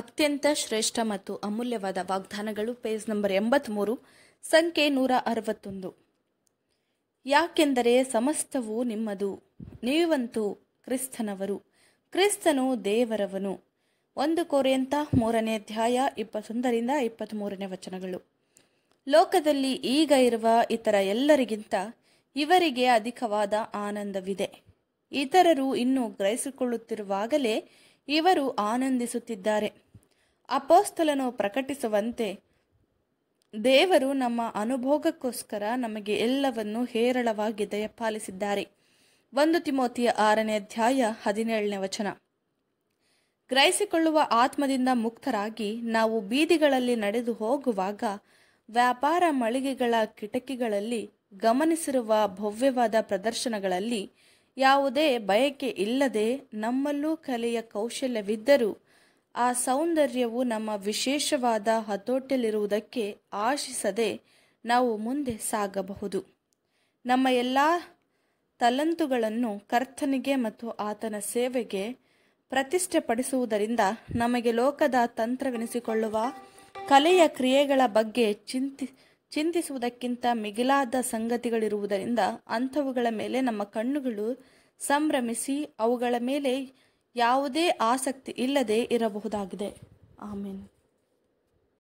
ಅತ್ಯಂತ ಶ್ರೇಷ್ಠ ಮತ್ತು ಅಮೂಲ್ಯವಾದ ವಾಗ್ದಾನಗಳು ಪೇಜ್ ನಂಬರ್ ಎಂಬತ್ತ್ಮೂರು ಸಂಖ್ಯೆ ನೂರ ಅರವತ್ತೊಂದು ಯಾಕೆಂದರೆ ಸಮಸ್ತವೂ ನಿಮ್ಮದು ನೀವಂತೂ ಕ್ರಿಸ್ತನವರು ಕ್ರಿಸ್ತನು ದೇವರವನು ಒಂದು ಕೋರೆಯಂತ ಮೂರನೇ ಅಧ್ಯಾಯ ಇಪ್ಪತ್ತೊಂದರಿಂದ ಇಪ್ಪತ್ತ್ಮೂರನೇ ವಚನಗಳು ಲೋಕದಲ್ಲಿ ಈಗ ಇರುವ ಇತರ ಎಲ್ಲರಿಗಿಂತ ಇವರಿಗೆ ಅಧಿಕವಾದ ಆನಂದವಿದೆ ಇತರರು ಇನ್ನೂ ಗ್ರಹಿಸಿಕೊಳ್ಳುತ್ತಿರುವಾಗಲೇ ಇವರು ಆನಂದಿಸುತ್ತಿದ್ದಾರೆ ಅಪೋಸ್ತಲನು ಪ್ರಕಟಿಸುವಂತೆ ದೇವರು ನಮ್ಮ ಅನುಭೋಗಕ್ಕೋಸ್ಕರ ನಮಗೆ ಎಲ್ಲವನ್ನು ಹೇರಳವಾಗಿ ದಯಪಾಲಿಸಿದ್ದಾರೆ ಒಂದು ತಿಮೋತಿಯ ಆರನೇ ಅಧ್ಯಾಯ ಹದಿನೇಳನೇ ವಚನ ಗ್ರಹಿಸಿಕೊಳ್ಳುವ ಆತ್ಮದಿಂದ ಮುಕ್ತರಾಗಿ ನಾವು ಬೀದಿಗಳಲ್ಲಿ ನಡೆದು ಹೋಗುವಾಗ ವ್ಯಾಪಾರ ಮಳಿಗೆಗಳ ಕಿಟಕಿಗಳಲ್ಲಿ ಗಮನಿಸಿರುವ ಭವ್ಯವಾದ ಪ್ರದರ್ಶನಗಳಲ್ಲಿ ಯಾವುದೇ ಬಯಕೆ ಇಲ್ಲದೆ ನಮ್ಮಲ್ಲೂ ಕಲೆಯ ಕೌಶಲ್ಯವಿದ್ದರೂ ಆ ಸೌಂದರ್ಯವು ನಮ್ಮ ವಿಶೇಷವಾದ ಹತೋಟಿಯಲ್ಲಿರುವುದಕ್ಕೆ ಆಶಿಸದೆ ನಾವು ಮುಂದೆ ಸಾಗಬಹುದು ನಮ್ಮ ಎಲ್ಲ ತಲಂತುಗಳನ್ನು ಕರ್ತನಿಗೆ ಮತ್ತು ಆತನ ಸೇವೆಗೆ ಪ್ರತಿಷ್ಠೆಪಡಿಸುವುದರಿಂದ ನಮಗೆ ಲೋಕದ ತಂತ್ರವೆನಿಸಿಕೊಳ್ಳುವ ಕಲೆಯ ಕ್ರಿಯೆಗಳ ಬಗ್ಗೆ ಚಿಂತಿ ಚಿಂತಿಸುವುದಕ್ಕಿಂತ ಮಿಗಿಲಾದ ಸಂಗತಿಗಳಿರುವುದರಿಂದ ಅಂಥವುಗಳ ಮೇಲೆ ನಮ್ಮ ಕಣ್ಣುಗಳು ಸಂಭ್ರಮಿಸಿ ಅವುಗಳ ಮೇಲೆ ಯಾವುದೇ ಆಸಕ್ತಿ ಇಲ್ಲದೆ ಇರಬಹುದಾಗಿದೆ ಆಮೇಲೆ